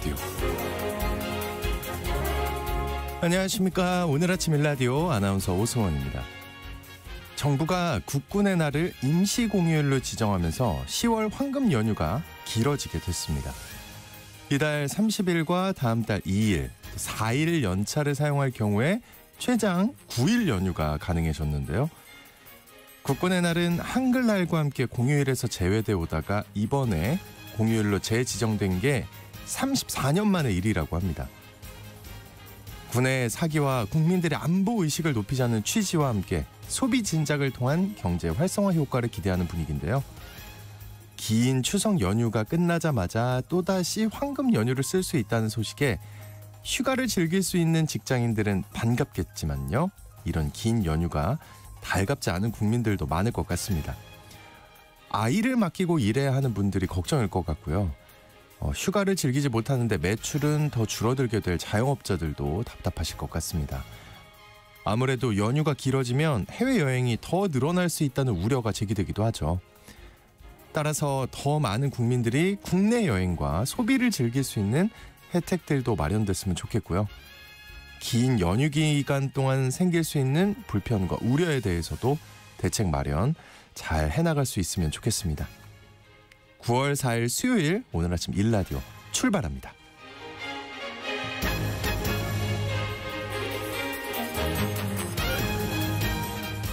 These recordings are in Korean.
라디오 안녕하십니까 오늘 아침 일라디오 아나운서 오승원입니다 정부가 국군의 날을 임시 공휴일로 지정하면서 10월 황금 연휴가 길어지게 됐습니다 이달 30일과 다음 달 2일 4일 연차를 사용할 경우에 최장 9일 연휴가 가능해졌는데요 국군의 날은 한글날과 함께 공휴일에서 제외돼 오다가 이번에 공휴일로 재지정된 게 34년 만의 일이라고 합니다. 군의 사기와 국민들의 안보 의식을 높이자는 취지와 함께 소비 진작을 통한 경제 활성화 효과를 기대하는 분위기인데요. 긴 추석 연휴가 끝나자마자 또다시 황금 연휴를 쓸 수 있다는 소식에 휴가를 즐길 수 있는 직장인들은 반갑겠지만요. 이런 긴 연휴가 달갑지 않은 국민들도 많을 것 같습니다. 아이를 맡기고 일해야 하는 분들이 걱정일 것 같고요. 어, 휴가를 즐기지 못하는데 매출은 더 줄어들게 될 자영업자들도 답답하실 것 같습니다. 아무래도 연휴가 길어지면 해외여행이 더 늘어날 수 있다는 우려가 제기되기도 하죠. 따라서 더 많은 국민들이 국내 여행과 소비를 즐길 수 있는 혜택들도 마련됐으면 좋겠고요. 긴 연휴 기간 동안 생길 수 있는 불편과 우려에 대해서도 대책 마련 잘 해나갈 수 있으면 좋겠습니다. 9월 4일 수요일 오늘 아침 일라디오 출발합니다.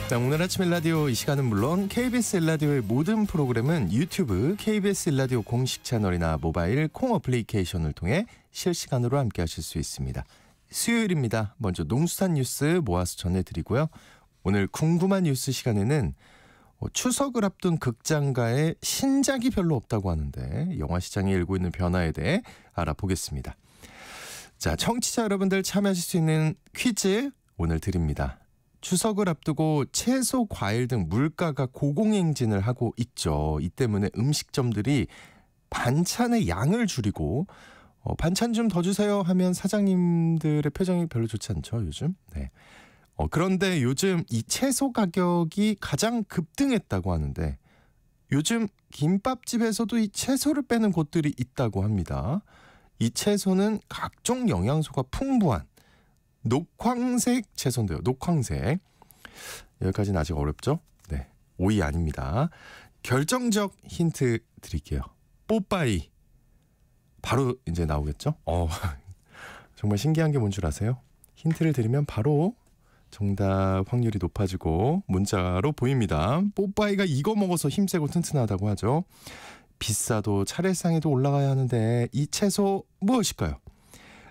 자, 오늘 아침 일라디오 이 시간은 물론 KBS 일라디오의 모든 프로그램은 유튜브 KBS 일라디오 공식 채널이나 모바일 콩 어플리케이션을 통해 실시간으로 함께 하실 수 있습니다. 수요일입니다. 먼저 농수산 뉴스 모아서 전해드리고요. 오늘 궁금한 뉴스 시간에는 뭐 추석을 앞둔 극장가에 신작이 별로 없다고 하는데 영화 시장이 일고 있는 변화에 대해 알아보겠습니다. 자, 청취자 여러분들 참여하실 수 있는 퀴즈 오늘 드립니다. 추석을 앞두고 채소, 과일 등 물가가 고공행진을 하고 있죠. 이 때문에 음식점들이 반찬의 양을 줄이고 어, 반찬 좀 더 주세요 하면 사장님들의 표정이 별로 좋지 않죠, 요즘. 네. 어, 그런데 요즘 이 채소 가격이 가장 급등했다고 하는데 요즘 김밥집에서도 이 채소를 빼는 곳들이 있다고 합니다. 이 채소는 각종 영양소가 풍부한 녹황색 채소인데요. 녹황색. 여기까지는 아직 어렵죠? 네. 오이 아닙니다. 결정적 힌트 드릴게요. 뽀빠이. 바로 이제 나오겠죠? 어. 정말 신기한 게 뭔 줄 아세요? 힌트를 드리면 바로 정답 확률이 높아지고 문자로 보입니다. 뽀빠이가 이거 먹어서 힘세고 튼튼하다고 하죠. 비싸도 차례상에도 올라가야 하는데 이 채소 무엇일까요?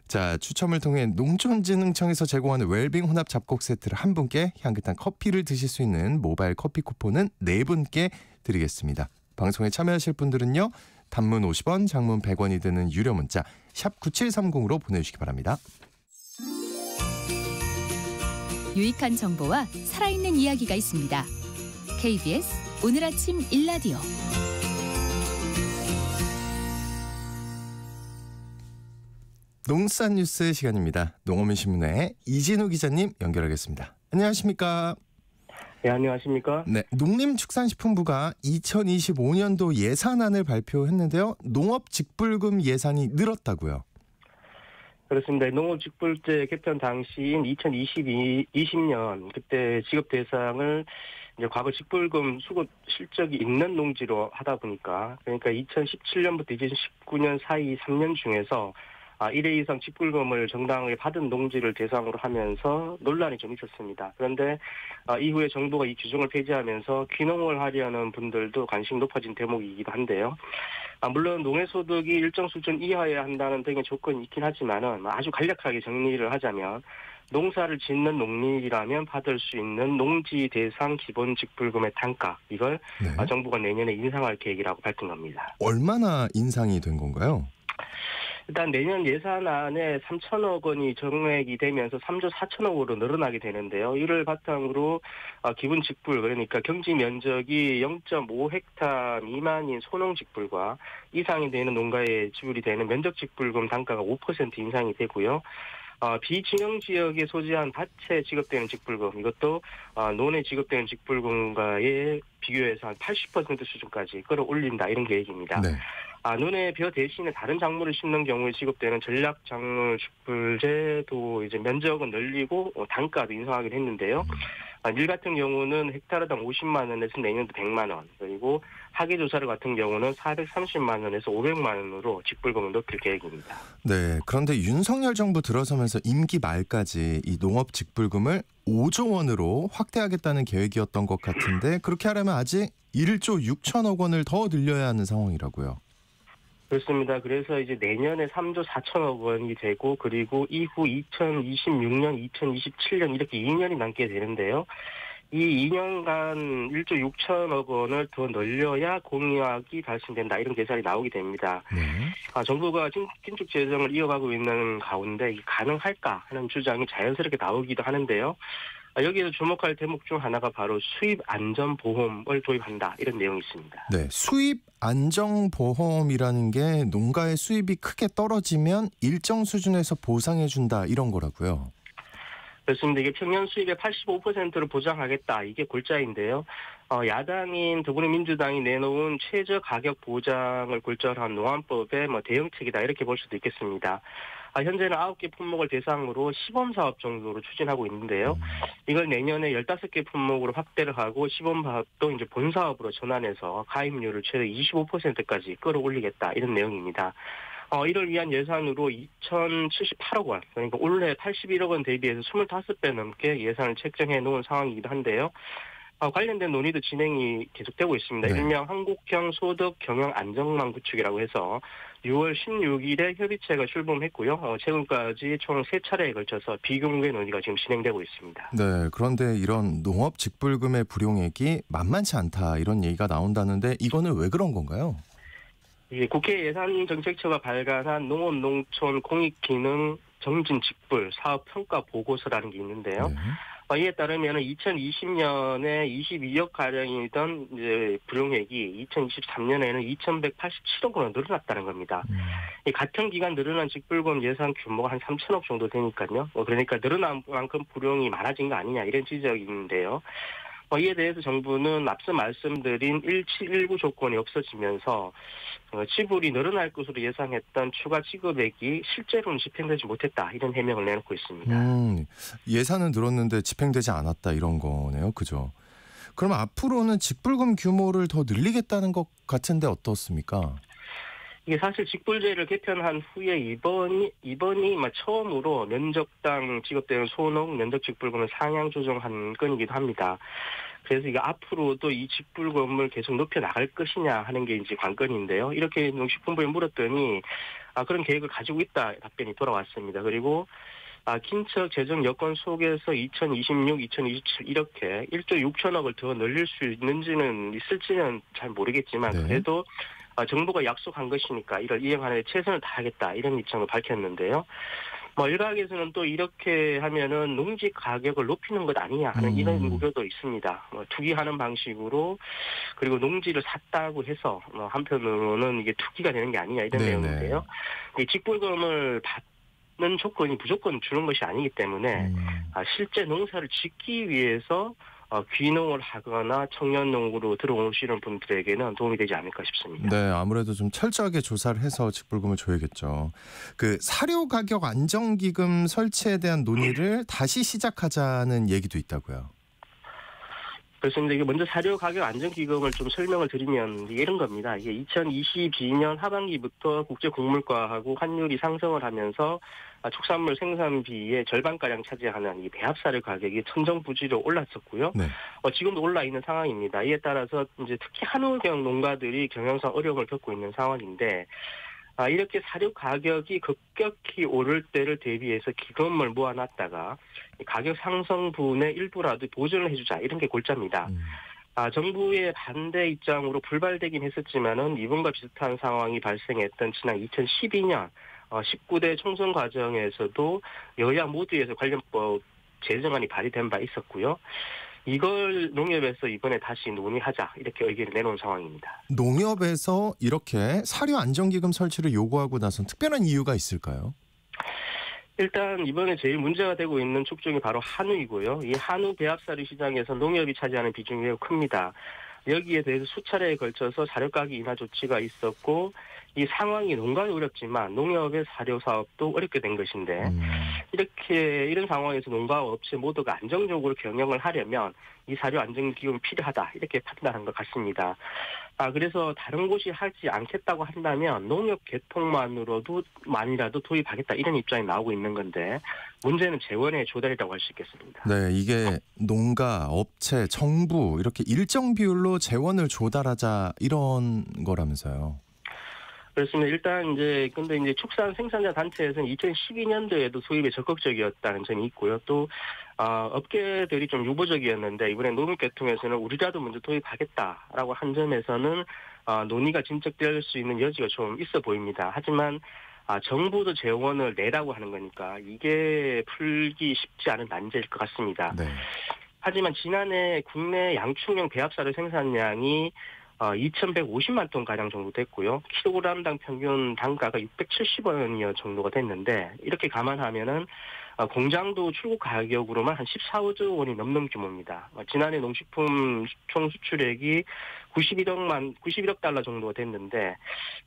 자 추첨을 통해 농촌진흥청에서 제공하는 웰빙 혼합 잡곡 세트를 한 분께 향긋한 커피를 드실 수 있는 모바일 커피 쿠폰은 네 분께 드리겠습니다. 방송에 참여하실 분들은요. 단문 50원, 장문 100원이 드는 유료 문자 샵 9730으로 보내주시기 바랍니다. 유익한 정보와 살아있는 이야기가 있습니다. KBS 오늘 아침 일라디오 농산 뉴스 시간입니다. 농어민 신문의 이진우 기자님 연결하겠습니다. 안녕하십니까? 네, 안녕하십니까? 네, 농림축산식품부가 2025년도 예산안을 발표했는데요. 농업 직불금 예산이 늘었다고요. 그렇습니다. 농업직불제 개편 당시인 2 0 2 0년 그때 지급 대상을 이제 과거 직불금 수급 실적이 있는 농지로 하다 보니까 그러니까 2017년부터 2019년 사이 3년 중에서 1회 아, 이상 직불금을 정당하게 받은 농지를 대상으로 하면서 논란이 좀 있었습니다. 그런데 아, 이후에 정부가 이 규정을 폐지하면서 귀농을 하려는 분들도 관심이 높아진 대목이기도 한데요. 아, 물론 농해소득이 일정 수준 이하여야 한다는 등의 조건이 있긴 하지만은 아주 간략하게 정리를 하자면 농사를 짓는 농민이라면 받을 수 있는 농지 대상 기본 직불금의 단가 이걸 네. 정부가 내년에 인상할 계획이라고 밝힌 겁니다. 얼마나 인상이 된 건가요? 일단 내년 예산안에 3천억 원이 정액이 되면서 3조 4천억으로 늘어나게 되는데요. 이를 바탕으로 아, 기본 직불 그러니까 경지 면적이 0.5헥타 미만인 소농 직불과 이상이 되는 농가에 지불이 되는 면적 직불금 단가가 5% 인상이 되고요. 어, 비진영 지역에 소재한 밭에 지급되는 직불금 이것도 어, 논에 지급되는 직불금과의 비교해서 한 80% 수준까지 끌어올린다 이런 계획입니다. 네. 안온의 벼 대신에 다른 작물을 심는 경우에 지급되는 전략 작물 식불 제도 이제 면적은 늘리고 어, 단가도 인상하기로 했는데요. 아, 일 같은 경우는 헥타르당 50만 원에서 내년도 100만 원 그리고 하계 조사를 같은 경우는 430만 원에서 500만 원으로 직불금을 높일 계획입니다. 네, 그런데 윤석열 정부 들어서면서 임기 말까지 이 농업 직불금을 5조 원으로 확대하겠다는 계획이었던 것 같은데 그렇게 하려면 아직 1조 6천억 원을 더 늘려야 하는 상황이라고요. 그렇습니다. 그래서 이제 내년에 3조 4천억 원이 되고 그리고 이후 2026년, 2027년 이렇게 2년이 남게 되는데요. 이 2년간 1조 6천억 원을 더 늘려야 공약이 달성된다 이런 계산이 나오게 됩니다. 네. 아, 정부가 긴축 재정을 이어가고 있는 가운데 가능할까 하는 주장이 자연스럽게 나오기도 하는데요. 아, 여기에서 주목할 대목 중 하나가 바로 수입 안전 보험을 도입한다 이런 내용이 있습니다. 네, 수입 안정 보험이라는 게 농가의 수입이 크게 떨어지면 일정 수준에서 보상해 준다 이런 거라고요. 그렇습니다. 이게 평년 수입의 85%를 보장하겠다. 이게 골자인데요. 어, 야당인 더불어민주당이 내놓은 최저 가격 보장을 골자로 한 노안법의 뭐 대응책이다. 이렇게 볼 수도 있겠습니다. 아, 현재는 9개 품목을 대상으로 시범 사업 정도로 추진하고 있는데요. 음. 이걸 내년에 15개 품목으로 확대를 하고 시범 사업도 이제 본 사업으로 전환해서 가입률을 최대 25%까지 끌어올리겠다 이런 내용입니다. 어, 이를 위한 예산으로 2,078억 원, 그러니까 올해 81억 원 대비해서 25배 넘게 예산을 책정해 놓은 상황이기도 한데요. 아, 관련된 논의도 진행이 계속되고 있습니다. 네. 일명 한국형 소득 경영 안정망 구축이라고 해서 6월 16일에 협의체가 출범했고요. 어, 최근까지 총 3차례에 걸쳐서 비경계 논의가 지금 진행되고 있습니다. 네, 그런데 이런 농업 직불금의 불용액이 만만치 않다 이런 얘기가 나온다는데 이거는 왜 그런 건가요? 예, 국회 예산정책처가 발간한 농업농촌 공익기능 정진직불 사업평가 보고서라는 게 있는데요. 네. 이에 따르면 2020년에 22억 가량이던 이제 불용액이 2023년에는 2,187억 원으로 늘어났다는 겁니다. 음. 같은 기간 늘어난 직불금 예산 규모가 한 3천억 정도 되니까요. 뭐 그러니까 늘어난 만큼 불용이 많아진 거 아니냐 이런 지적인데요. 이에 대해서 정부는 앞서 말씀드린 1719 조건이 없어지면서 어, 지불이 늘어날 것으로 예상했던 추가 지급액이 실제로는 집행되지 못했다 이런 해명을 내놓고 있습니다. 음, 예산은 늘었는데 집행되지 않았다 이런 거네요, 그죠? 그럼 앞으로는 직불금 규모를 더 늘리겠다는 것 같은데 어떻습니까? 이게 사실 직불제를 개편한 후에 이번이 이번이 처음으로 면적당 지급되는 소농 면적 직불금을 상향 조정한 건이기도 합니다. 그래서 이게 앞으로도 이 직불금을 계속 높여 나갈 것이냐 하는 게 이제 관건인데요. 이렇게 농식품부에 물었더니 아 그런 계획을 가지고 있다 답변이 돌아왔습니다. 그리고 아, 긴척 재정 여건 속에서 2026, 2027 이렇게 1조 6천억을 더 늘릴 수 있는지는 있을지는 잘 모르겠지만 네. 그래도 아, 정부가 약속한 것이니까 이걸 이행하는 데 최선을 다하겠다 이런 입장을 밝혔는데요. 뭐 일각에서는 또 이렇게 하면은 농지 가격을 높이는 것 아니냐 하는 음. 이런 우려도 있습니다. 뭐 투기하는 방식으로 그리고 농지를 샀다고 해서 뭐 한편으로는 이게 투기가 되는 게 아니냐 이런 네네. 내용인데요. 이 직불금을 받는 조건이 무조건 주는 것이 아니기 때문에 음. 아, 실제 농사를 짓기 위해서 어, 귀농을 하거나 청년 농구로 들어오시는 분들에게는 도움이 되지 않을까 싶습니다. 네, 아무래도 좀 철저하게 조사를 해서 직불금을 줘야겠죠. 그 사료 가격 안정 기금 설치에 대한 논의를 다시 시작하자는 얘기도 있다고요. 그래서 이제 이게 먼저 자료 가격 안정 기금을 좀 설명을 드리면 이런 겁니다. 이게 2022년 하반기부터 국제 곡물과하고 환율이 상승을 하면서 아, 축산물 생산비의 절반가량 차지하는 이 배합사료 가격이 천정부지로 올랐었고요. 네. 어, 지금도 올라 있는 상황입니다. 이에 따라서 이제 특히 한우경 농가들이 경영상 어려움을 겪고 있는 상황인데 아, 이렇게 사료 가격이 급격히 오를 때를 대비해서 기금을 모아놨다가 가격 상승분의 일부라도 보존을 해주자 이런 게 골자입니다. 음. 아, 정부의 반대 입장으로 불발되긴 했었지만은 이번과 비슷한 상황이 발생했던 지난 2012년 어, 19대 총선 과정에서도 여야 모두에서 관련법 제정안이 발의된 바 있었고요. 이걸 농협에서 이번에 다시 논의하자 이렇게 의견을 내놓은 상황입니다. 농협에서 이렇게 사료 안정기금 설치를 요구하고 나선 특별한 이유가 있을까요? 일단 이번에 제일 문제가 되고 있는 축종이 바로 한우이고요. 이 한우 배합사료 시장에서 농협이 차지하는 비중이 매우 큽니다. 여기에 대해서 수차례에 걸쳐서 자료가기 인하 조치가 있었고 이 상황이 농가도 어렵지만 농협의 사료 사업도 어렵게 된 것인데 음. 이렇게 이런 상황에서 농가와 업체 모두가 안정적으로 경영을 하려면 이 사료 안정 기금이 필요하다 이렇게 판단한 것 같습니다. 아 그래서 다른 곳이 하지 않겠다고 한다면 농협 개통만으로도 만이라도 도입하겠다 이런 입장이 나오고 있는 건데 문제는 재원의 조달이라고 할 수 있겠습니다. 네, 이게 농가, 업체, 정부 이렇게 일정 비율로 재원을 조달하자 이런 거라면서요. 그렇습니다. 일단 이제 근데 이제 축산 생산자 단체에서는 2012년도에도 소입에 적극적이었다는 점이 있고요. 또 어, 업계들이 좀 유보적이었는데 이번에 노무개통에서는 우리라도 먼저 도입하겠다라고 한 점에서는 어, 논의가 진척될 수 있는 여지가 좀 있어 보입니다. 하지만 아, 정부도 재원을 내라고 하는 거니까 이게 풀기 쉽지 않은 난제일 것 같습니다. 네. 하지만 지난해 국내 양축용 배합사를 생산량이 2,150만 아, 톤 가량 정도 됐고요. 킬로그램당 평균 단가가 670원여 이 정도가 됐는데 이렇게 감안하면은 아, 공장도 출고 가격으로만 한 14조 원이 넘는 규모입니다. 아, 지난해 농식품 총 수출액이 91억만 91억 달러 정도가 됐는데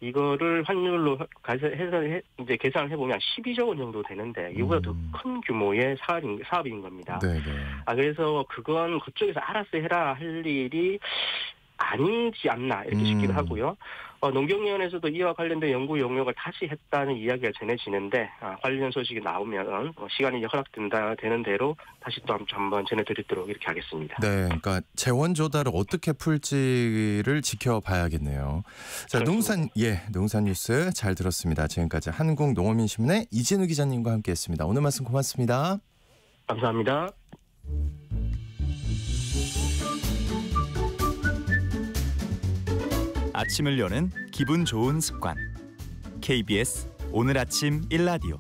이거를 환율로 해서 이제 계산을 해보면 12조 원 정도 되는데 이보다 음. 더큰 규모의 사업인, 사업인 겁니다. 네네. 네. 아 그래서 그건 그쪽에서 알아서 해라 할 일이 아니지 않나 이렇게 싶기도 음. 하고요. 어, 농경위원회에서도 이와 관련된 연구 용역을 다시 했다는 이야기가 전해지는데 아, 관련 소식이 나오면 어, 시간이 허락된다 되는 대로 다시 또 한번 전해드리도록 이렇게 하겠습니다. 네, 그러니까 재원 조달을 어떻게 풀지를 지켜봐야겠네요. 자, 농산 예, 농산 뉴스 잘 들었습니다. 지금까지 한국농어민신문의 이진우 기자님과 함께했습니다. 오늘 말씀 고맙습니다. 감사합니다. 아침을 여는 기분 좋은 습관. KBS 오늘 아침 1라디오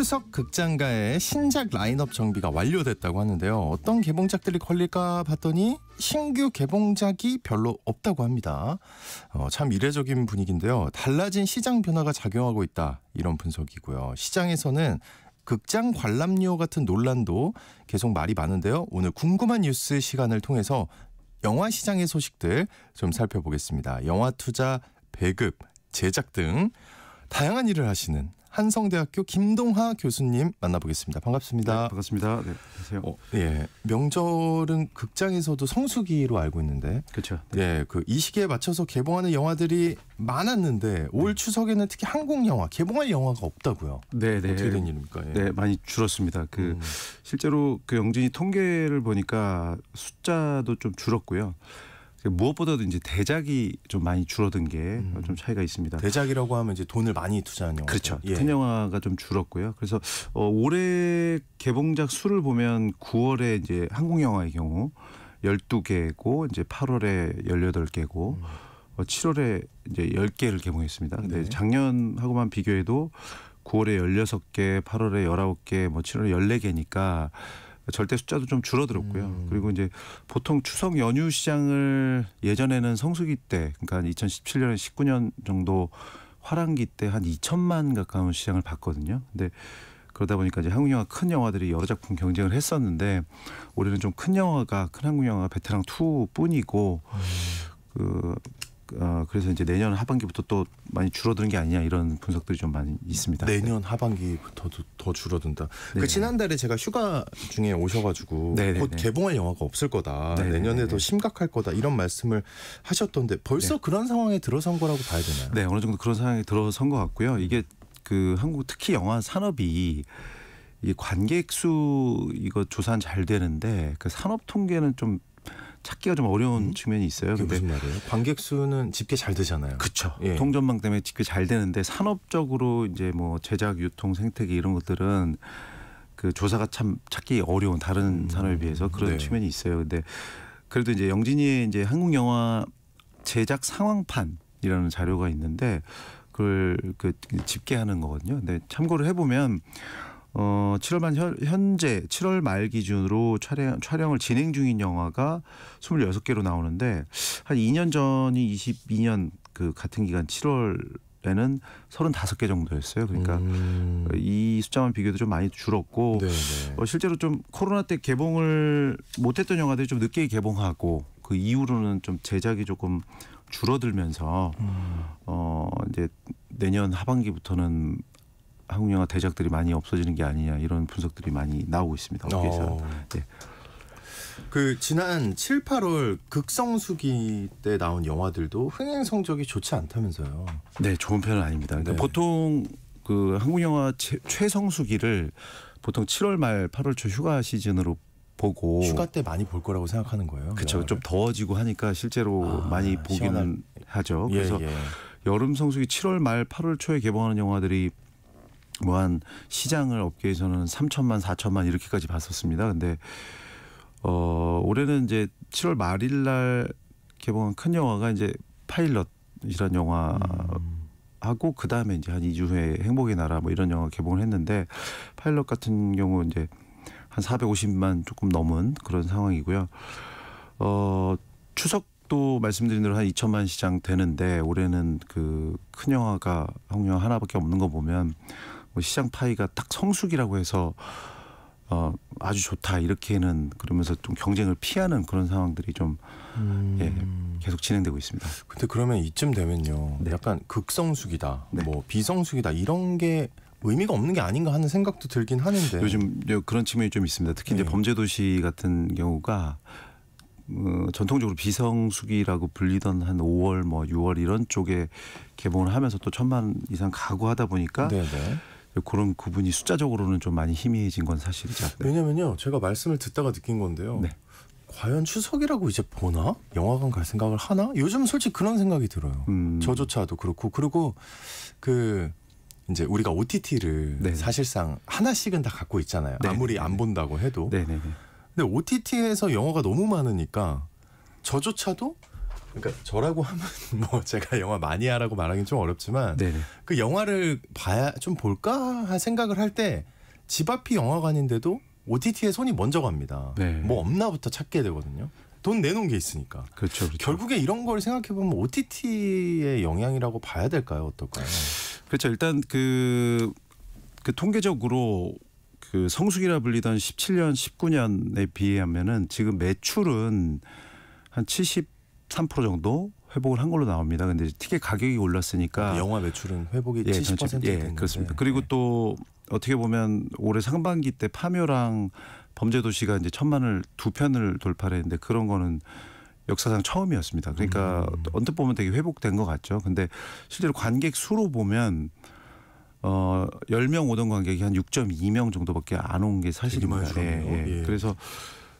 추석 극장가의 신작 라인업 정비가 완료됐다고 하는데요. 어떤 개봉작들이 걸릴까 봤더니 신규 개봉작이 별로 없다고 합니다. 어, 참 이례적인 분위기인데요. 달라진 시장 변화가 작용하고 있다 이런 분석이고요. 시장에서는 극장 관람료 같은 논란도 계속 말이 많은데요. 오늘 궁금한 뉴스 시간을 통해서 영화 시장의 소식들 좀 살펴보겠습니다. 영화 투자, 배급, 제작 등 다양한 일을 하시는 한성대학교 김동하 교수님 만나보겠습니다. 반갑습니다. 네, 반갑습니다. 네, 안녕하세요. 어, 예, 명절은 극장에서도 성수기로 알고 있는데, 그렇죠. 네. 예, 그이 시기에 맞춰서 개봉하는 영화들이 많았는데 올 네. 추석에는 특히 한국 영화 개봉할 영화가 없다고요. 네, 네. 어떻게 된 일입니까? 예. 네, 많이 줄었습니다. 그 음. 실제로 그 영진이 통계를 보니까 숫자도 좀 줄었고요. 그 무엇보다도 이제 대작이 좀 많이 줄어든 게좀 음. 차이가 있습니다. 대작이라고 하면 이제 돈을 많이 투자한 영화. 그렇죠. 예. 큰 영화가 좀 줄었고요. 그래서 어, 올해 개봉작 수를 보면 9월에 이제 한국 영화의 경우 12개고 이제 8월에 18개고 음. 7월에 어, 이제 10개를 개봉했습니다. 근데 네. 작년하고만 비교해도 9월에 16개, 8월에 19개, 뭐 7월에 14개니까 절대 숫자도 좀 줄어들었고요. 음. 그리고 이제 보통 추석 연휴 시장을 예전에는 성수기 때 그러니까 2017년 19년 정도 화랑기 때 한 2천만 가까운 시장을 봤거든요. 근데 그러다 보니까 이제 한국 영화 큰 영화들이 여러 작품 경쟁을 했었는데 올해는 좀 큰 영화가 큰 한국 영화가 베테랑 2뿐이고 음. 그 어, 그래서 이제 내년 하반기부터 또 많이 줄어드는 게 아니냐 이런 분석들이 좀 많이 있습니다. 내년 하반기부터도 더 줄어든다. 그 네. 그 지난달에 제가 휴가 중에 오셔가지고 네네네. 네, 곧 네. 개봉할 영화가 없을 거다. 네네네. 내년에도 네, 심각할 거다 이런 말씀을 하셨던데 벌써 네. 그런 상황에 들어선 거라고 봐야 되나요? 네 어느 정도 그런 상황에 들어선 것 같고요. 이게 그 한국 특히 영화 산업이 이 관객 수 이거 조사는 잘 되는데 그 산업 통계는 좀 찾기가 좀 어려운 음? 측면이 있어요. 근데 무슨 말이에요? 관객 수는 집계 잘 되잖아요. 그렇죠. 예. 통전망 때문에 집계 잘 되는데 산업적으로 이제 뭐 제작, 유통, 생태계 이런 것들은 그 조사가 참 찾기 어려운 다른 음. 산업에 비해서 그런 네. 측면이 있어요. 근데 그래도 이제 영진이의 이제 한국 영화 제작 상황판이라는 자료가 있는데 그걸 그 집계하는 거거든요. 근데 참고를 해보면 어, 7월 말 현재 7월 말 기준으로 촬영 촬영을 진행 중인 영화가 26개로 나오는데 한 2년 전이 22년 그 같은 기간 7월에는 35개 정도였어요. 그러니까 음. 이 숫자만 비교도 좀 많이 줄었고 네, 네. 어, 실제로 좀 코로나 때 개봉을 못했던 영화들이 좀 늦게 개봉하고 그 이후로는 좀 제작이 조금 줄어들면서 음. 어 이제 내년 하반기부터는 한국 영화 대작들이 많이 없어지는 게 아니냐 이런 분석들이 많이 나오고 있습니다. 어. 예. 그 지난 7, 8월 극성수기 때 나온 영화들도 흥행 성적이 좋지 않다면서요. 네, 좋은 편은 아닙니다. 그러니까 네. 보통 그 한국 영화 최, 최성수기를 보통 7월 말 8월 초 휴가 시즌으로 보고 휴가 때 많이 볼 거라고 생각하는 거예요. 그렇죠. 좀 더워지고 하니까 실제로 아, 많이 보기는 시원한... 하죠. 예, 그래서 예, 예. 여름 성수기 7월 말 8월 초에 개봉하는 영화들이 뭐한 시장을 업계에서는 3천만, 4천만 이렇게까지 봤었습니다. 근데 어 올해는 이제 7월 말일 날 개봉한 큰 영화가 이제 파일럿이란 영화 하고 그 다음에 이제 한 2주 후에 행복의 나라 뭐 이런 영화 개봉을 했는데 파일럿 같은 경우 이제 한 450만 조금 넘은 그런 상황이고요. 어 추석도 말씀드린 대로 한 2천만 시장 되는데 올해는 그 큰 영화가 한국 영화 하나밖에 없는 거 보면 뭐 시장 파이가 딱 성숙이라고 해서 어, 아주 좋다 이렇게는 그러면서 좀 경쟁을 피하는 그런 상황들이 좀 예, 음. 예, 계속 진행되고 있습니다. 근데 그러면 이쯤 되면요, 네. 약간 극성숙이다, 네. 뭐 비성숙이다 이런 게 의미가 없는 게 아닌가 하는 생각도 들긴 하는데 요즘 그런 측면이 좀 있습니다. 특히 네. 이제 범죄 도시 같은 경우가 어, 전통적으로 비성수기라고 불리던 한 5월 뭐 6월 이런 쪽에 개봉을 하면서 또 천만 이상 가구하다 보니까 네네. 네. 그런 구분이 숫자적으로는 좀 많이 희미해진 건 사실이죠. 네. 왜냐면요, 제가 말씀을 듣다가 느낀 건데요. 네. 과연 추석이라고 이제 보나? 영화관 갈 생각을 하나? 요즘 솔직히 그런 생각이 들어요. 음. 저조차도 그렇고 그리고 그 이제 우리가 OTT를 네네. 사실상 하나씩은 다 갖고 있잖아요. 네 아무리 안 네. 본다고 해도. 네네네. 네, 근데 OTT에서 영화가 너무 많으니까 저조차도 그러니까 저라고 하면 뭐 제가 영화 마니아라고 말하기는 좀 어렵지만 네네. 네. 그 영화를 봐야 좀 볼까 생각을 할 때 집 앞이 영화관인데도 OTT에 손이 먼저 갑니다. 네. 뭐 없나부터 찾게 되거든요. 돈 내놓은 게 있으니까. 그렇죠, 그렇죠. 결국에 이런 걸 생각해 보면 OTT의 영향이라고 봐야 될까요, 어떨까요? 그렇죠. 일단 그, 그 통계적으로 그 성수기라 불리던 17년, 19년에 비하면은 지금 매출은 한 70. 13% 정도 회복을 한 걸로 나옵니다. 근데 티켓 가격이 올랐으니까 아, 영화 매출은 회복이 예, 70% 예, 됐는데. 그렇습니다. 그리고 네. 또 어떻게 보면 올해 상반기 때 파묘랑 범죄도시가 이제 천만을 두 편을 돌파를 했는데 그런 거는 역사상 처음이었습니다. 그러니까 음. 언뜻 보면 되게 회복된 것 같죠. 근데 실제로 관객 수로 보면 어 10명 오던 관객이 한 6.2명 정도밖에 안 온 게 사실입니다. 예, 예. 예. 그래서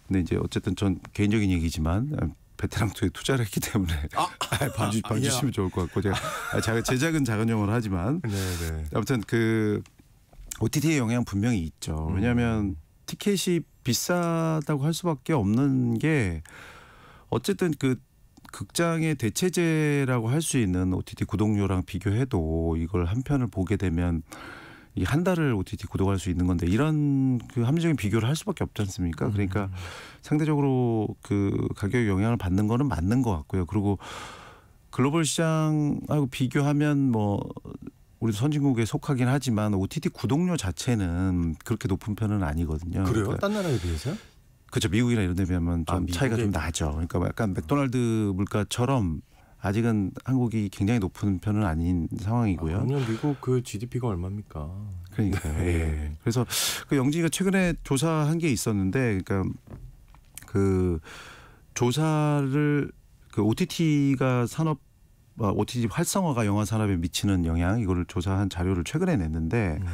근데 이제 어쨌든 전 개인적인 얘기지만 베테랑 투에 투자를 했기 때문에 아, 봐주, 봐주시면 좋을 것 같고 제가 아, 제작은 작은 영화를 하지만 네네. 네. 아무튼 그 OTT의 영향 분명히 있죠. 음. 왜냐하면 티켓이 비싸다고 할 수밖에 없는 게 어쨌든 그 극장의 대체제라고 할 수 있는 OTT 구독료랑 비교해도 이걸 한 편을 보게 되면 이한 달을 OTT 구독할 수 있는 건데 이런 그 합리적인 비교를 할 수밖에 없지 않습니까? 그러니까 음. 상대적으로 그 가격 영향을 받는 거는 맞는 것 같고요. 그리고 글로벌 시장하고 비교하면 뭐 우리도 선진국에 속하긴 하지만 OTT 구독료 자체는 그렇게 높은 편은 아니거든요. 그래요? 그러니까 딴 나라에 비해서 그렇죠. 미국이나 이런 데 비하면 아, 좀 아, 차이가 좀 나죠. 그러니까 약간 맥도날드 물가처럼 아직은 한국이 굉장히 높은 편은 아닌 상황이고요. 아, 그럼 미국 그 GDP가 얼마입니까? 그러니까 네. 예. 그래서 그 영진이가 최근에 조사한 게 있었는데, 그러니까 그 조사를 그 OTT가 산업 OTT 아, 활성화가 영화 산업에 미치는 영향 이거를 조사한 자료를 최근에 냈는데 음.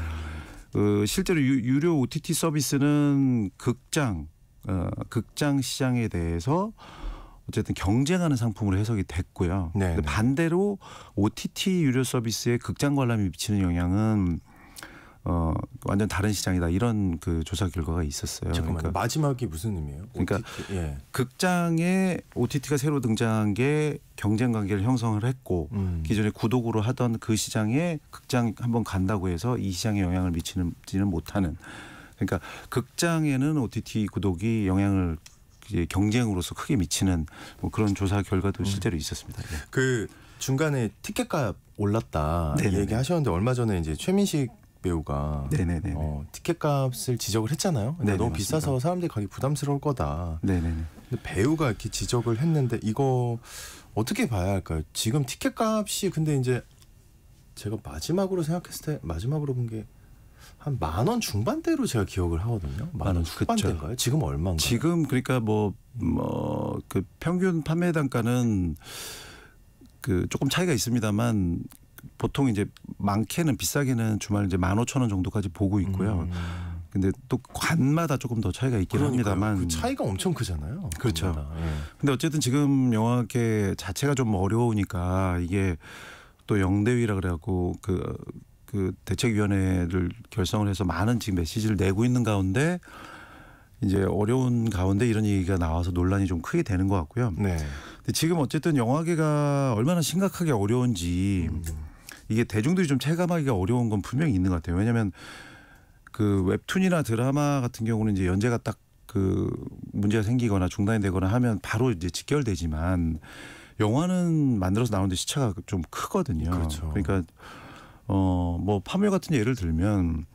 그 실제로 유, 료 OTT 서비스는 극장 어, 극장 시장에 대해서 어쨌든 경쟁하는 상품으로 해석이 됐고요. 네. 네. 반대로 OTT 유료 서비스에 극장 관람이 미치는 영향은 어 완전 다른 시장이다 이런 그 조사 결과가 있었어요. 잠깐만 그러니까 마지막이 무슨 의미예요? OTT. 그러니까 예. 극장에 OTT가 새로 등장한 게 경쟁 관계를 형성을 했고 음. 기존에 구독으로 하던 그 시장에 극장 한번 간다고 해서 이 시장에 영향을 미치는지는 못하는. 그러니까 극장에는 OTT 구독이 영향을 이제 경쟁으로서 크게 미치는 뭐 그런 조사 결과도 음. 실제로 있었습니다. 네. 그 중간에 티켓값 올랐다 네네네. 네, 네. 얘기하셨는데 얼마 전에 이제 최민식 배우가 네네네. 네, 어, 티켓값을 지적을 했잖아요. 근데 네네, 너무 맞습니다. 비싸서 사람들이 가기 부담스러울 거다. 네네네. 근데 배우가 이렇게 지적을 했는데 이거 어떻게 봐야 할까요? 지금 티켓값이 근데 이제 제가 마지막으로 생각했을 때 마지막으로 본게 한만원 중반대로 제가 기억을 하거든요. 만원 초반대인가요? 그쵸. 지금 얼마인가요? 지금 그러니까 뭐 뭐 그 평균 판매 단가는 그 조금 차이가 있습니다만 보통 이제 많게는 비싸게는 주말 이제 만 오천 원 정도까지 보고 있고요. 음. 근데 또 관마다 조금 더 차이가 있긴 그러니까요. 합니다만 그 차이가 엄청 크잖아요. 그렇죠. 네. 근데 어쨌든 지금 영화계 자체가 좀 어려우니까 이게 또 영대위라 그래갖고 그그 대책위원회를 결성을 해서 많은 지금 메시지를 내고 있는 가운데 이제 어려운 가운데 이런 얘기가 나와서 논란이 좀 크게 되는 것 같고요. 네. 근데 지금 어쨌든 영화계가 얼마나 심각하게 어려운지 음. 이게 대중들이 좀 체감하기가 어려운 건 분명히 있는 것 같아요. 왜냐하면 그 웹툰이나 드라마 같은 경우는 이제 연재가 딱 그 문제가 생기거나 중단이 되거나 하면 바로 이제 직결되지만 영화는 만들어서 나오는데 시차가 좀 크거든요. 그렇죠. 그러니까 어, 뭐 파묘 같은 예를 들면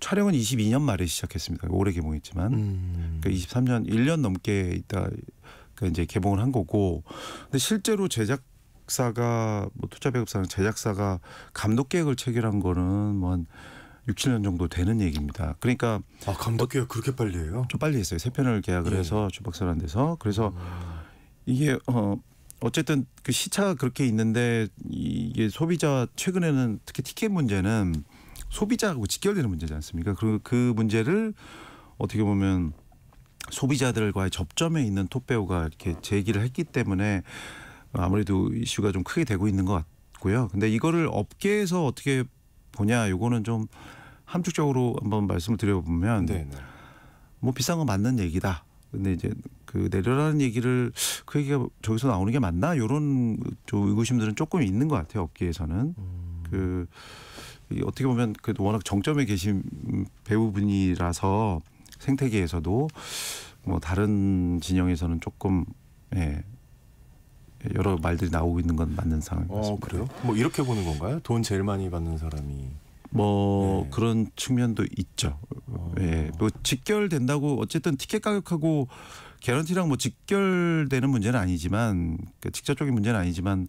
촬영은 22년 말에 시작했습니다. 올해 개봉했지만 음. 그러니까 23년 1년 넘게 있다 그러니까 이제 개봉을 한 거고 근데 실제로 제작 사가 뭐 투자 배급사는 제작사가 감독 계획을 체결한 거는 뭐 한 6, 7년 정도 되는 얘기입니다. 그러니까 아 감독 계획 그렇게 빨리 해요? 좀 빨리 했어요. 세 편을 계약을 예. 해서 주박사라는 데서 그래서 음. 이게 어 어쨌든 그 시차가 그렇게 있는데 이게 소비자 최근에는 특히 티켓 문제는 소비자하고 직결되는 문제지 않습니까? 그, 그 문제를 어떻게 보면 소비자들과의 접점에 있는 톱배우가 이렇게 제기를 했기 때문에 아무래도 이슈가 좀 크게 되고 있는 것 같고요. 근데 이거를 업계에서 어떻게 보냐, 요거는 좀 함축적으로 한번 말씀을 드려보면 네네. 네. 뭐 비싼 건 맞는 얘기다. 근데 이제 그 내려라는 얘기를 그 얘기가 저기서 나오는 게 맞나 이런 의구심들은 조금 있는 것 같아요 업계에서는 음. 그 어떻게 보면 그 워낙 정점에 계신 배우분이라서 생태계에서도 뭐 다른 진영에서는 조금 예. 여러 말들이 나오고 있는 건 맞는 상황인 것 어, 같습니다. 어, 그래요? 뭐 이렇게 보는 건가요? 돈 제일 많이 받는 사람이 뭐 네. 그런 측면도 있죠. 오. 어. 예. 뭐 직결된다고 어쨌든 티켓 가격하고 개런티랑 뭐 직결되는 문제는 아니지만 그까 직접적인 문제는 아니지만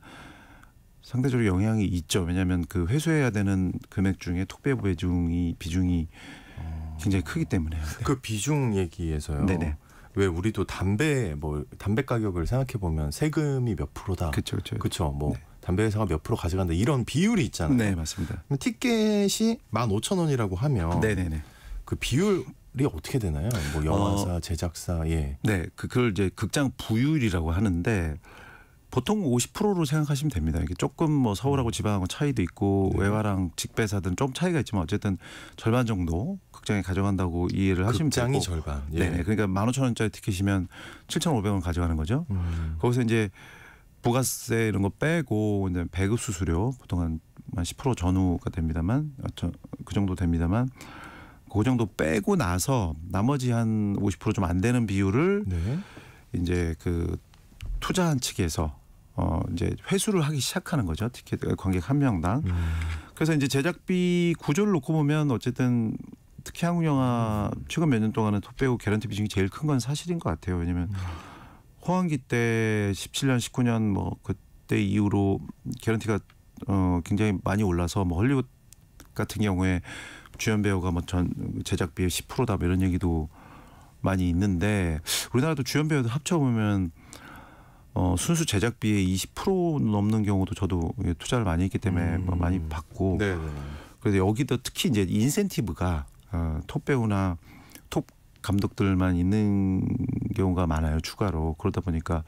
상대적으로 영향이 있죠. 왜냐하면 그 회수해야 되는 금액 중에 특배 보중이 비중이 어. 굉장히 크기 때문에. 네. 그 비중 얘기에서요. 네네. 왜 우리도 담배 뭐 담배 가격을 생각해 보면 세금이 몇 프로다. 그렇죠, 그렇죠. 그렇죠. 뭐 네. 담배 회사가 몇 프로 가져간다 이런 비율이 있잖아요. 네, 맞습니다. 티켓이 만 오천 원이라고 하면 네네네. 그 비율 이 어떻게 되나요? 뭐 영화사, 어, 제작사, 예. 네, 그, 그걸 이제 극장 부율이라고 하는데 보통 50%로 생각하시면 됩니다. 이게 조금 뭐 서울하고 음. 지방하고 차이도 있고 네. 외화랑 직배사든 좀 차이가 있지만 어쨌든 절반 정도 극장에 가져간다고 이해를 하시면 극장이 되고. 절반. 네, 예. 네, 그러니까 15,000원짜리 티켓이면 7,500원 가져가는 거죠. 음. 거기서 이제 부가세 이런 거 빼고 이제 배급 수수료 보통 한 한10% 전후가 됩니다만 그 정도 됩니다만 그 정도 빼고 나서 나머지 한 50%좀 안 되는 비율을 네. 이제 그 투자한 측에서 어 이제 회수를 하기 시작하는 거죠 티켓 관객 한 명당. 음. 그래서 이제 제작비 구조를 놓고 보면 어쨌든 특히 한국 영화 최근 몇 년 동안은 톱배우 개런티 비중이 제일 큰 건 사실인 것 같아요. 왜냐면 음. 호황기 때 17년 19년 뭐 그때 이후로 개런티가 어 굉장히 많이 올라서 뭐 헐리우드 같은 경우에 주연 배우가 뭐 전 제작비의 10%다 뭐 이런 얘기도 많이 있는데 우리나라도 주연 배우도 합쳐 보면 어, 순수 제작비의 20% 넘는 경우도 저도 예, 투자를 많이 했기 때문에 음. 뭐 많이 받고. 네, 네 그래서 여기도 특히 이제 인센티브가 어, 톱 배우나 감독들만 있는 경우가 많아요 추가로 그러다 보니까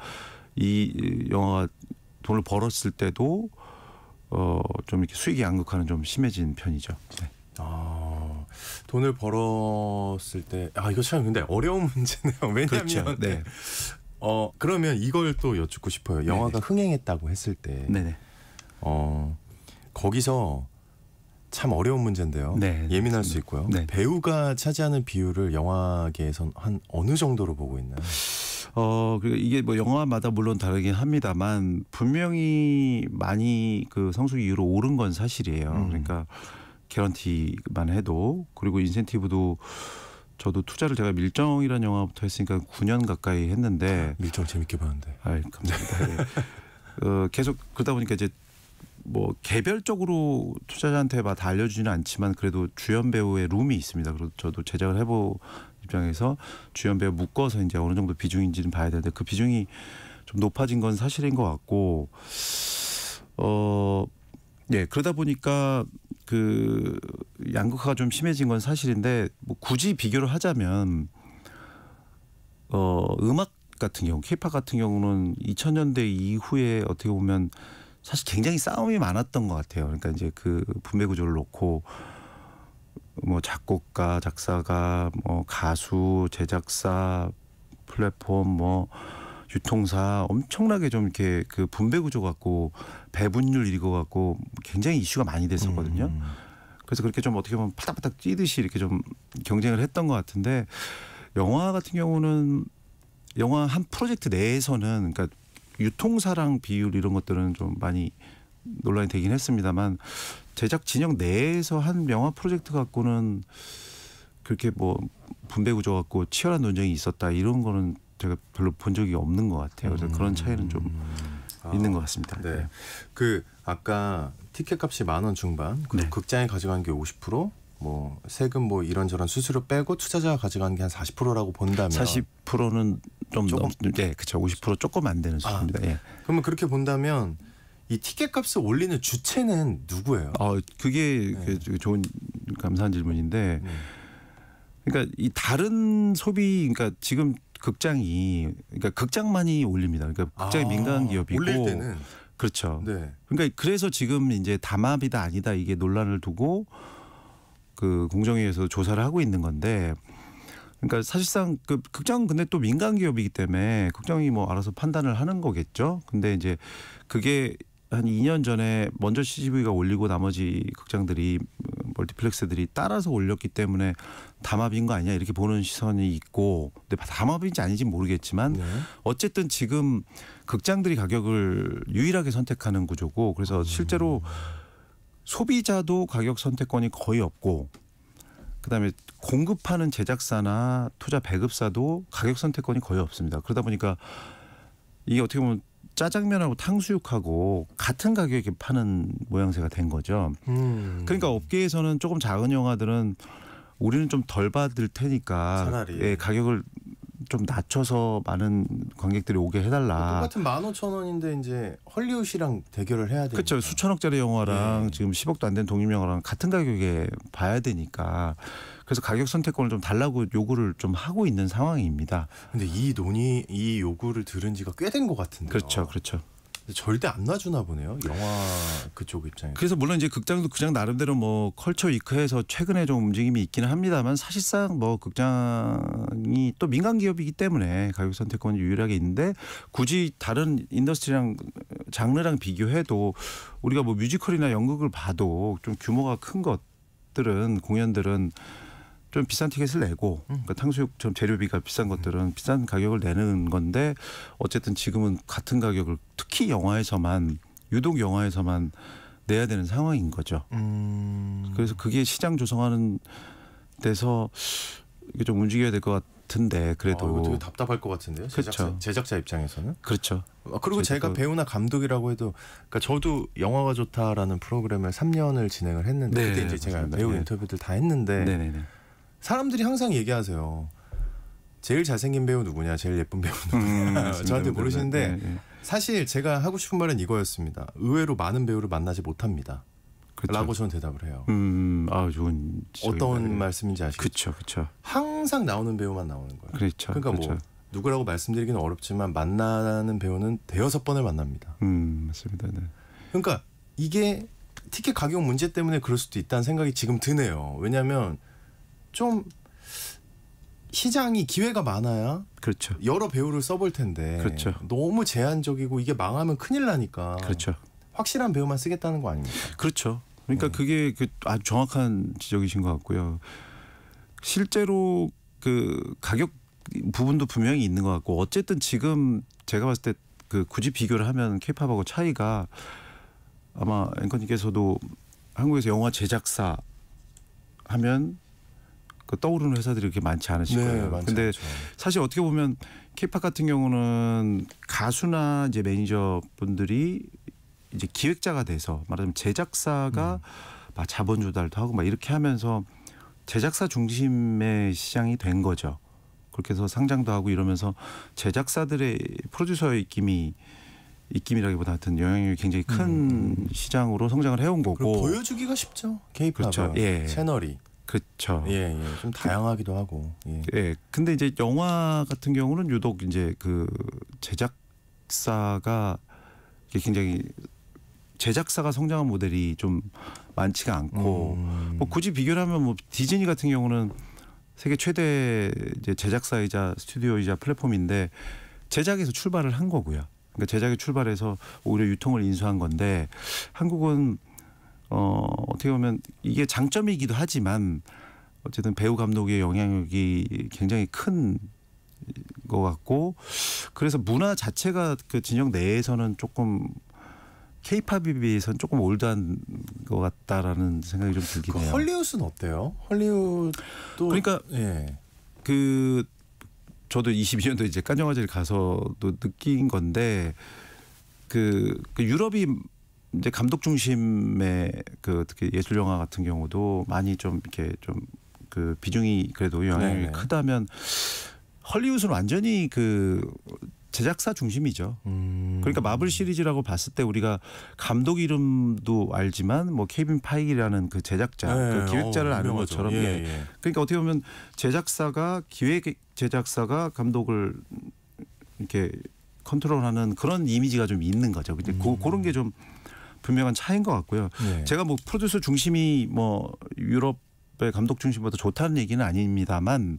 이 영화가 돈을 벌었을 때도 어좀 이렇게 수익 이 양극화는 좀 심해진 편이죠. 네. 아 돈을 벌었을 때 아 이거 참 근데 어려운 문제네요. 왜냐하면 그렇죠. 네. 어 그러면 이걸 또 여쭙고 싶어요. 영화가 네네. 흥행했다고 했을 때, 네네. 어 거기서 참 어려운 문제인데요. 네, 예민할 수 있고요. 네. 배우가 차지하는 비율을 영화계에선 한 어느 정도로 보고 있나요? 어, 그 이게 뭐 영화마다 물론 다르긴 합니다만 분명히 많이 그 성수 이후로 오른 건 사실이에요. 음. 그러니까 개런티만 해도 그리고 인센티브도 저도 투자를 제가 밀정이라는 영화부터 했으니까 9년 가까이 했는데 아, 밀정 재밌게 봤는데. 아, 감사합니다. 네. 어, 계속 그러다 보니까 이제 뭐 개별적으로 투자자한테 다 알려주지는 않지만 그래도 주연 배우의 룸이 있습니다. 그래서 저도 제작을 해보 입장에서 주연 배우 묶어서 이제 어느 정도 비중인지는 봐야 되는데 그 비중이 좀 높아진 건 사실인 것 같고 어. 예, 그러다 보니까 그 양극화가 좀 심해진 건 사실인데 뭐 굳이 비교를 하자면 어 음악 같은 경우 케이팝 같은 경우는 2000년대 이후에 어떻게 보면 사실 굉장히 싸움이 많았던 것 같아요. 그러니까 이제 그 분배 구조를 놓고 뭐 작곡가, 작사가, 뭐 가수, 제작사, 플랫폼, 뭐 유통사 엄청나게 좀 이렇게 그 분배 구조 갖고 배분율 이거 갖고 굉장히 이슈가 많이 됐었거든요. 음. 그래서 그렇게 좀 어떻게 보면 파닥파닥 뛰듯이 이렇게 좀 경쟁을 했던 것 같은데 영화 같은 경우는 영화 한 프로젝트 내에서는 그러니까 유통사랑 비율 이런 것들은 좀 많이 논란이 되긴 했습니다만 제작 진영 내에서 한 영화 프로젝트 갖고는 그렇게 뭐 분배 구조 갖고 치열한 논쟁이 있었다 이런 거는 제가 별로 본 적이 없는 것 같아요. 그래서 음. 그런 차이는 좀 아, 있는 것 같습니다. 네. 네. 그 아까 티켓 값이 만 원 중반, 그 네. 극장에 가져간 게 50%, 뭐 세금 뭐 이런저런 수수료 빼고 투자자가 가져가는 게 한 40%라고 본다면 40%는 좀 조금 넘, 네, 그렇죠. 50% 조금 안 되는 수입니다. 아, 예. 그러면 그렇게 본다면 이 티켓 값을 올리는 주체는 누구예요? 어, 그게 네. 그 좋은 감사한 질문인데 네. 그러니까 이 다른 소비 그러니까 지금 극장이 그러니까 극장만이 올립니다. 그러니까 극장이 아, 민간 기업이고 올릴 때는 그렇죠. 네. 그러니까 그래서 지금 이제 담합이다 아니다 이게 논란을 두고 그 공정위에서 조사를 하고 있는 건데 그러니까 사실상 그 극장 근데 또 민간 기업이기 때문에 극장이 뭐 알아서 판단을 하는 거겠죠. 근데 이제 그게 한 2년 전에 먼저 CGV가 올리고 나머지 극장들이 멀티플렉스들이 따라서 올렸기 때문에 담합인 거 아니냐 이렇게 보는 시선이 있고 근데 담합인지 아닌지 모르겠지만 네. 어쨌든 지금 극장들이 가격을 유일하게 선택하는 구조고 그래서 실제로 음. 소비자도 가격 선택권이 거의 없고 그다음에 공급하는 제작사나 투자 배급사도 가격 선택권이 거의 없습니다. 그러다 보니까 이게 어떻게 보면 짜장면하고 탕수육하고 같은 가격에 파는 모양새가 된 거죠. 음. 그러니까 업계에서는 조금 작은 영화들은 우리는 좀 덜 받을 테니까 차라리. 예, 가격을 좀 낮춰서 많은 관객들이 오게 해달라. 뭐 똑같은 만 오천 원인데 이제 헐리우드랑 대결을 해야 되니까. 그렇죠. 수천억짜리 영화랑 네. 지금 10억도 안 된 독립 영화랑 같은 가격에 봐야 되니까 그래서 가격 선택권을 좀 달라고 요구를 좀 하고 있는 상황입니다. 근데 이 논의 이 요구를 들은 지가 꽤 된 것 같은데요. 그렇죠, 그렇죠. 절대 안 놔주나 보네요. 영화 그쪽 입장에. 서 그래서 물론 이제 극장도 그냥 나름대로 뭐 컬처 이크해서 최근에 좀 움직임이 있기는 합니다만 사실상 뭐 극장이 또 민간 기업이기 때문에 가격 선택권이 유일하게 있는데 굳이 다른 인더스트리랑 장르랑 비교해도 우리가 뭐 뮤지컬이나 연극을 봐도 좀 규모가 큰 것들은 공연들은 좀 비싼 티켓을 내고 음. 그러니까 탕수육 좀 재료비가 비싼 것들은 음. 비싼 가격을 내는 건데 어쨌든 지금은 같은 가격을 특히 영화에서만 유독 영화에서만 내야 되는 상황인 거죠. 음. 그래서 그게 시장 조성하는 데서 이게 좀 움직여야 될 것 같은데 그래도 아, 되게 답답할 것 같은데요. 제작자, 그렇죠. 제작자 입장에서는 그렇죠. 아, 그리고 제가 배우나 감독이라고 해도 그러니까 저도 영화가 좋다라는 프로그램을 3년을 진행을 했는데 네, 그때 이제 제가 맞습니다. 배우 네. 인터뷰들 다 했는데. 네네네. 네, 네. 사람들이 항상 얘기하세요. 제일 잘생긴 배우 누구냐, 제일 예쁜 배우 누구냐. 음, 저한테 네, 네, 모르시는데 네, 네. 사실 제가 하고 싶은 말은 이거였습니다. 의외로 많은 배우를 만나지 못합니다. 그쵸. 라고 저는 대답을 해요. 음, 음. 아 좋은 어떤 네. 말씀인지 아시죠? 그렇죠, 그렇죠. 항상 나오는 배우만 나오는 거예요. 그렇죠. 그러니까 그쵸. 뭐 그렇죠. 누구라고 말씀드리기는 어렵지만 만나는 배우는 대여섯 번을 만납니다. 음, 맞습니다. 네. 그러니까 이게 티켓 가격 문제 때문에 그럴 수도 있다는 생각이 지금 드네요. 왜냐하면 좀 시장이 기회가 많아야 그렇죠. 여러 배우를 써볼 텐데 그렇죠. 너무 제한적이고 이게 망하면 큰일 나니까 그렇죠. 확실한 배우만 쓰겠다는 거 아닙니까? 그렇죠. 그러니까 네. 그게 그 아주 정확한 지적이신 것 같고요. 실제로 그 가격 부분도 분명히 있는 것 같고 어쨌든 지금 제가 봤을 때 그 굳이 비교를 하면 케이팝하고 차이가 아마 앵커님께서도 한국에서 영화 제작사 하면 그 떠오르는 회사들이 그렇게 많지 않으실 네, 거예요. 많지 근데 않죠. 사실 어떻게 보면 케이팝 같은 경우는 가수나 이제 매니저분들이 이제 기획자가 돼서 말하자면 제작사가 음. 막 자본 조달도 하고 막 이렇게 하면서 제작사 중심의 시장이 된 거죠. 그렇게 해서 상장도 하고 이러면서 제작사들의 프로듀서의 입김이 입김이라기보다 하여튼 영향력이 굉장히 큰 음. 음. 시장으로 성장을 해온 거고 보여주기가 쉽죠. K-팝 그렇죠. 예. 채널이 그렇죠. 예, 예. 좀 다양하기도 하고. 예. 예. 근데 이제 영화 같은 경우는 유독 이제 그 제작사가 굉장히 제작사가 성장한 모델이 좀 많지가 않고 음. 뭐 굳이 비교를 하면 뭐 디즈니 같은 경우는 세계 최대 이제 제작사이자 스튜디오이자 플랫폼인데 제작에서 출발을 한 거고요. 그러니까 제작에 출발해서 오히려 유통을 인수한 건데 한국은 어, 어떻게 보면 이게 장점이기도 하지만 어쨌든 배우 감독의 영향력이 굉장히 큰 거 같고 그래서 문화 자체가 그 진영 내에서는 조금 케이팝에 비해서는 조금 올드한 것 같다라는 생각이 좀 들긴 그 해요. 그 헐리우드는 어때요? 헐리우드도 그러니까 예. 그 저도 22년도 이제 깐정화제를 가서도 느낀 건데 그, 그 유럽이 이제 감독 중심의 그 특히 예술 영화 같은 경우도 많이 좀 이렇게 좀 그 비중이 그래도 영향이 네네. 네. 크다면 헐리우드는 완전히 그 제작사 중심이죠. 음. 그러니까 마블 시리즈라고 봤을 때 우리가 감독 이름도 알지만 뭐 케빈 파이라는 그 제작자, 네, 그 어, 기획자를 어, 아는 것처럼 예, 예. 예, 그러니까 어떻게 보면 제작사가 기획 제작사가 감독을 이렇게 컨트롤하는 그런 이미지가 좀 있는 거죠. 근데 음. 고, 그런 게좀 분명한 차이인 것 같고요. 네. 제가 뭐 프로듀서 중심이 뭐 유럽의 감독 중심보다 좋다는 얘기는 아닙니다만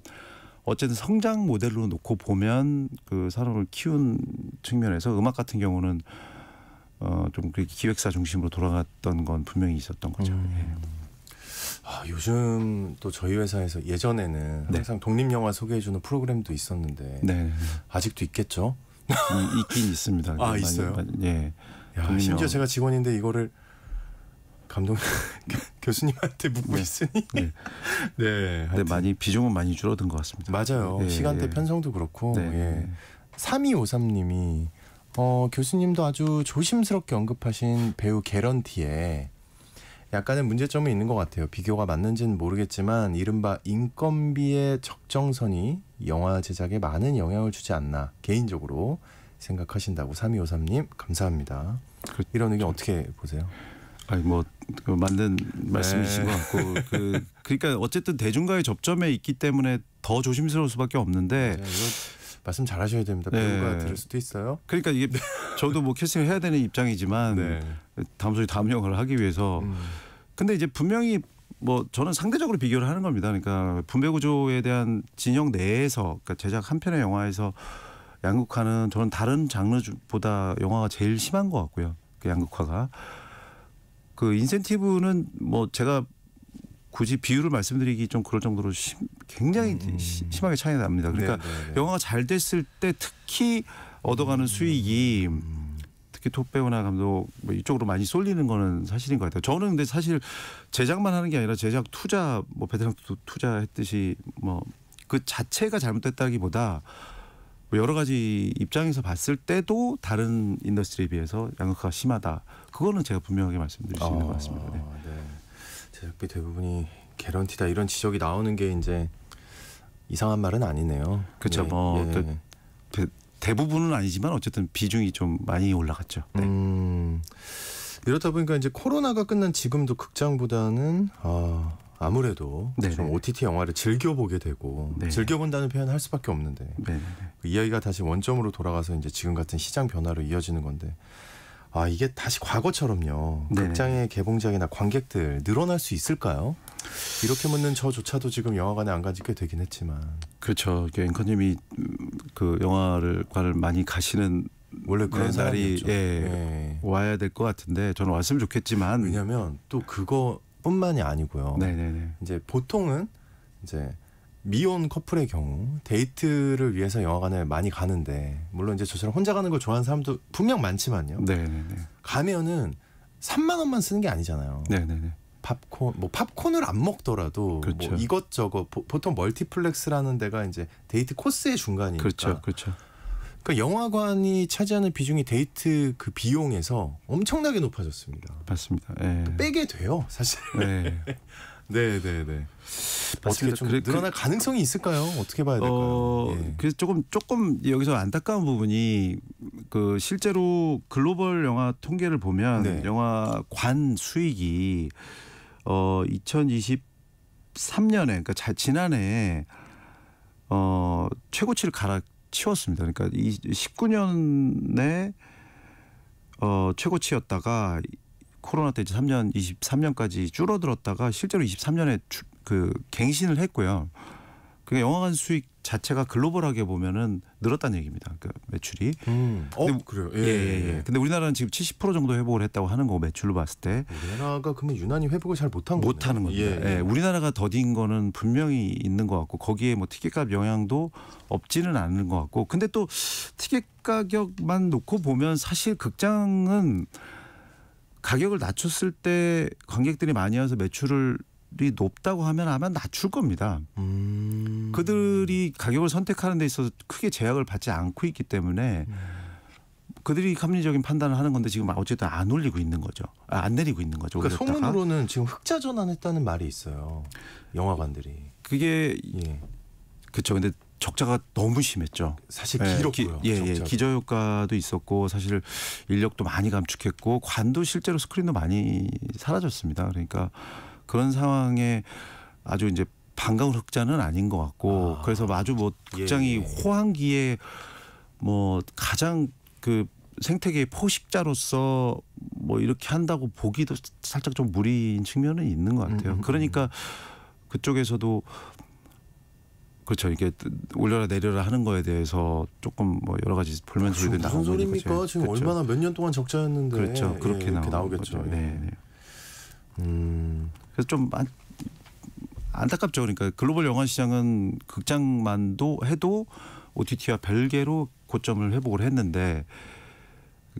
어쨌든 성장 모델로 놓고 보면 그 사람을 키운 측면에서 음악 같은 경우는 어좀 기획사 중심으로 돌아갔던 건 분명히 있었던 거죠. 음. 예. 아, 요즘 또 저희 회사에서 예전에는 네. 항상 독립 영화 소개해주는 프로그램도 있었는데 네. 아직도 있겠죠? 이, 있긴 있습니다. 아 많이, 있어요. 많이, 예. 야, 그 심지어 제가 직원인데 이거를 감독 교수님한테 묻고 네. 있으니 네. 네, 근데 많이 비중은 많이 줄어든 것 같습니다. 맞아요. 네. 시간대 예. 편성도 그렇고 네. 예. 3253님이 어, 교수님도 아주 조심스럽게 언급하신 배우 개런티에 약간의 문제점이 있는 것 같아요. 비교가 맞는지는 모르겠지만 이른바 인건비의 적정선이 영화 제작에 많은 영향을 주지 않나 개인적으로 생각하신다고 3253님 감사합니다. 그 이런 의견 어떻게 보세요? 아니 뭐 그 맞는 말씀이신 네. 것 같고 그 그러니까 어쨌든 대중과의 접점에 있기 때문에 더 조심스러울 수밖에 없는데 네, 말씀 잘 하셔야 됩니다. 네. 배우가 들을 수도 있어요. 그러니까 이게 네. 저도 뭐 캐스팅을 해야 되는 입장이지만 네. 다 소리 다음 역을 하기 위해서 음. 근데 이제 분명히 뭐 저는 상대적으로 비교를 하는 겁니다. 그러니까 분배 구조에 대한 진영 내에서 그러니까 제작 한 편의 영화에서 양극화는 저는 다른 장르보다 영화가 제일 심한 것 같고요. 그 양극화가 그 인센티브는 뭐 제가 굳이 비유를 말씀드리기 좀 그럴 정도로 심, 굉장히 음. 시, 심하게 차이 납니다. 그러니까 네네네. 네, 네. 영화가 잘 됐을 때 특히 얻어가는 음. 수익이 음. 특히 톱배우나 감독 뭐 이쪽으로 많이 쏠리는 거는 사실인 것 같아요. 저는 근데 사실 제작만 하는 게 아니라 제작 투자 뭐 베테랑 투자했듯이 뭐 그 자체가 잘못됐다기보다 뭐 여러 가지 입장에서 봤을 때도 다른 인더스트리에 비해서 양극화가 심하다. 그거는 제가 분명하게 말씀드릴 수 있는 아, 것 같습니다. 아, 네. 네. 제작비 대부분이 개런티다 이런 지적이 나오는 게 이제 이상한 말은 아니네요. 그렇죠. 네. 뭐 예. 대, 대부분은 아니지만 어쨌든 비중이 좀 많이 올라갔죠. 네. 음, 이렇다 보니까 이제 코로나가 끝난 지금도 극장보다는 아, 아무래도 네네. 좀 네, 네. OTT 영화를 즐겨보게 되고 네. 즐겨본다는 표현 을할 수밖에 없는데 네, 그 이야기가 다시 원점으로 돌아가서 이제 지금 같은 시장 변화로 이어지는 건데 아 이게 다시 과거처럼요 네네. 극장의 개봉작이나 관객들 늘어날 수 있을까요? 이렇게 묻는 저조차도 지금 영화관에 안 가지 게 되긴 했지만 그렇죠. 앵커님이 그 영화를 관을 많이 가시는 원래 그런 날이 예, 예. 와야 될 것 같은데 저는 왔으면 좋겠지만 왜냐하면 또 그거 뿐만이 아니고요. 네네네. 이제 보통은 이제 미혼 커플의 경우 데이트를 위해서 영화관을 많이 가는데 물론 이제 저처럼 혼자 가는 걸 좋아하는 사람도 분명 많지만요. 네네네. 가면은 3만 원만 쓰는 게 아니잖아요. 네네네. 팝콘 뭐 팝콘을 안 먹더라도 뭐 그렇죠. 뭐 이것저것 보, 통 멀티플렉스라는 데가 이제 데이트 코스의 중간이니까 그렇죠. 그렇죠. 그러니까 영화관이 차지하는 비중이 데이트 그 비용에서 엄청나게 높아졌습니다. 맞습니다. 예. 빼게 돼요, 사실. 네. 네, 네, 네. 어떻게 좀 그래, 그 늘어날 그, 가능성이 있을까요? 어떻게 봐야 될까요? 어, 예. 그래서 조금 조금 여기서 안타까운 부분이 그 실제로 글로벌 영화 통계를 보면 네. 영화관 수익이 어 2023년에 그러니까 지난해 어 최고치를 갈아 치웠습니다. 그러니까 이 19년에 어, 최고치였다가 코로나 때 이제 3년 23년까지 줄어들었다가 실제로 23년에 주, 그 갱신을 했고요. 그러니까 영화관 수익 자체가 글로벌하게 보면은 늘었다는 얘기입니다. 그 매출이. 음. 근데, 어, 그래요. 예 예, 예. 예, 예. 근데 우리나라는 지금 70% 정도 회복을 했다고 하는 거고 매출로 봤을 때. 우리나라가 그러면 유난히 회복을 잘 못 한 거네요. 못하는 거죠. 예, 예. 예. 우리나라가 더딘 거는 분명히 있는 것 같고 거기에 뭐 티켓값 영향도 없지는 않은 것 같고 근데 또 티켓 가격만 놓고 보면 사실 극장은 가격을 낮췄을 때 관객들이 많이 와서 매출을 이 높다고 하면 아마 낮출 겁니다. 음. 그들이 가격을 선택하는 데 있어서 크게 제약을 받지 않고 있기 때문에 음. 그들이 합리적인 판단을 하는 건데 지금 어쨌든 안 올리고 있는 거죠. 아, 안 내리고 있는 거죠. 그러니까 소문으로는 지금 흑자 전환했다는 말이 있어요. 영화관들이. 그게 예. 그렇죠. 근데 적자가 너무 심했죠. 사실 길었고요. 예, 예, 예, 예. 기저 효과도 있었고 사실 인력도 많이 감축했고 관도 실제로 스크린도 많이 사라졌습니다. 그러니까 그런 상황에 아주 이제 반가운 흑자는 아닌 것 같고 아, 그래서 아주 뭐 예, 예. 극장이 예. 호황기에 뭐 가장 그 생태계의 포식자로서 뭐 이렇게 한다고 보기도 살짝 좀 무리인 측면은 있는 것 같아요. 음, 음, 음, 그러니까 그쪽에서도 그렇죠. 이게 올려라 내려라 하는 거에 대해서 조금 뭐 여러 가지 볼멘 소리들 나오고 무슨 소리입니까? 지금 그렇죠. 얼마나 몇 년 동안 적자였는데 그렇죠. 그렇게 예, 나오겠죠. 예. 네, 네. 음. 그래서 좀 안타깝죠. 그러니까 글로벌 영화 시장은 극장만도 해도 OTT와 별개로 고점을 회복을 했는데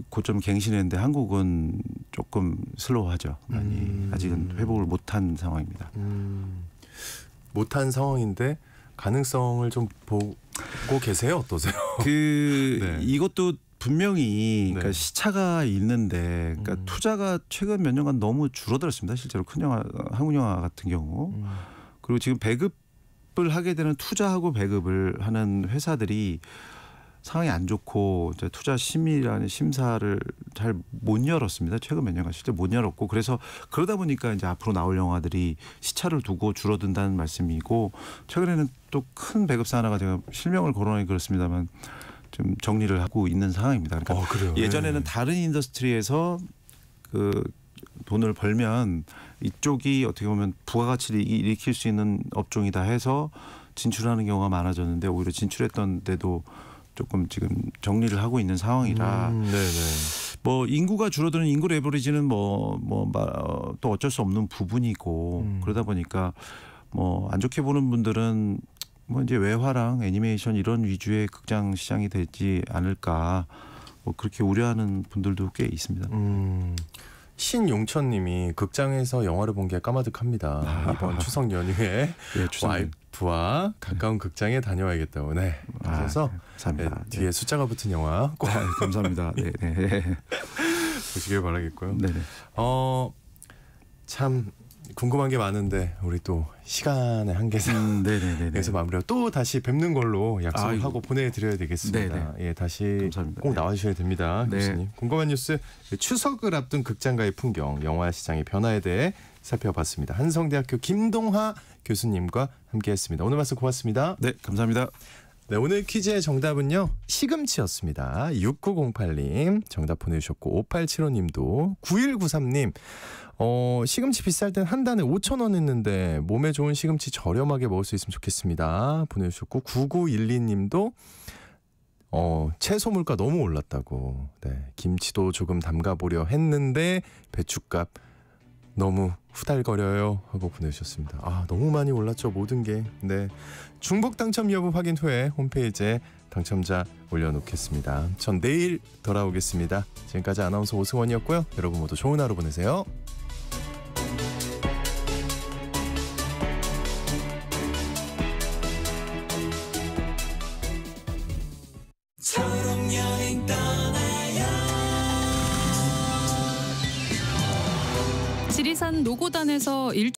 고점 갱신했는데 한국은 조금 슬로우하죠. 많이 음. 아직은 회복을 못한 상황입니다. 음. 못한 상황인데 가능성을 좀 보고 계세요? 어떠세요? 그 네. 이것도 분명히 그러니까 네. 시차가 있는데 그러니까 음. 투자가 최근 몇 년간 너무 줄어들었습니다. 실제로 큰 영화 한국 영화 같은 경우 음. 그리고 지금 배급을 하게 되는 투자하고 배급을 하는 회사들이 상황이 안 좋고 이제 투자 심의라는 심사를 잘 못 열었습니다. 최근 몇 년간 실제 못 열었고 그래서 그러다 보니까 이제 앞으로 나올 영화들이 시차를 두고 줄어든다는 말씀이고 최근에는 또 큰 배급사 하나가 제가 실명을 거론하기 그렇습니다만 좀 정리를 하고 있는 상황입니다. 그러니까 어, 예전에는 네. 다른 인더스트리에서 그 돈을 벌면 이쪽이 어떻게 보면 부가가치를 일으킬 수 있는 업종이다 해서 진출하는 경우가 많아졌는데 오히려 진출했던 데도 조금 지금 정리를 하고 있는 상황이라 음, 뭐 인구가 줄어드는 인구 레버리지는 뭐뭐또 어, 어쩔 수 없는 부분이고 음. 그러다 보니까 뭐 안 좋게 보는 분들은 뭐 이제 외화랑 애니메이션 이런 위주의 극장 시장이 되지 않을까 뭐 그렇게 우려하는 분들도 꽤 있습니다. 음. 신용천님이 극장에서 영화를 본 게 까마득합니다. 아, 이번 아, 추석 연휴에 예, 와이프와 가까운 네. 극장에 다녀와야겠다고. 네. 그래서 아, 네, 뒤에 예. 숫자가 붙은 영화 아, 꼭 감사합니다. 네, 네. 보시길 바라겠고요. 네. 네. 어참 궁금한 게 많은데 우리 또 시간의 한계상 음, 그래서 마무리하고 또 다시 뵙는 걸로 약속하고 보내드려야 되겠습니다. 네네. 예, 다시 감사합니다. 꼭 네. 나와주셔야 됩니다, 네. 교수님. 궁금한 뉴스 추석을 앞둔 극장가의 풍경, 영화 시장의 변화에 대해 살펴봤습니다. 한성대학교 김동하 교수님과 함께했습니다. 오늘 말씀 고맙습니다. 네, 감사합니다. 네, 오늘 퀴즈의 정답은요. 시금치였습니다. 6908님 정답 보내주셨고 5875님도 9193님 어, 시금치 비쌀 땐 한 단에 5천 원 했는데 몸에 좋은 시금치 저렴하게 먹을 수 있으면 좋겠습니다. 보내주셨고 9912님도 어, 채소 물가 너무 올랐다고. 네, 김치도 조금 담가보려 했는데 배춧값 너무 후달거려요 하고 보내주셨습니다. 아 너무 많이 올랐죠 모든 게. 네 중복 당첨 여부 확인 후에 홈페이지에 당첨자 올려놓겠습니다. 전 내일 돌아오겠습니다. 지금까지 아나운서 오승원이었고요. 여러분 모두 좋은 하루 보내세요. 대구단에서 일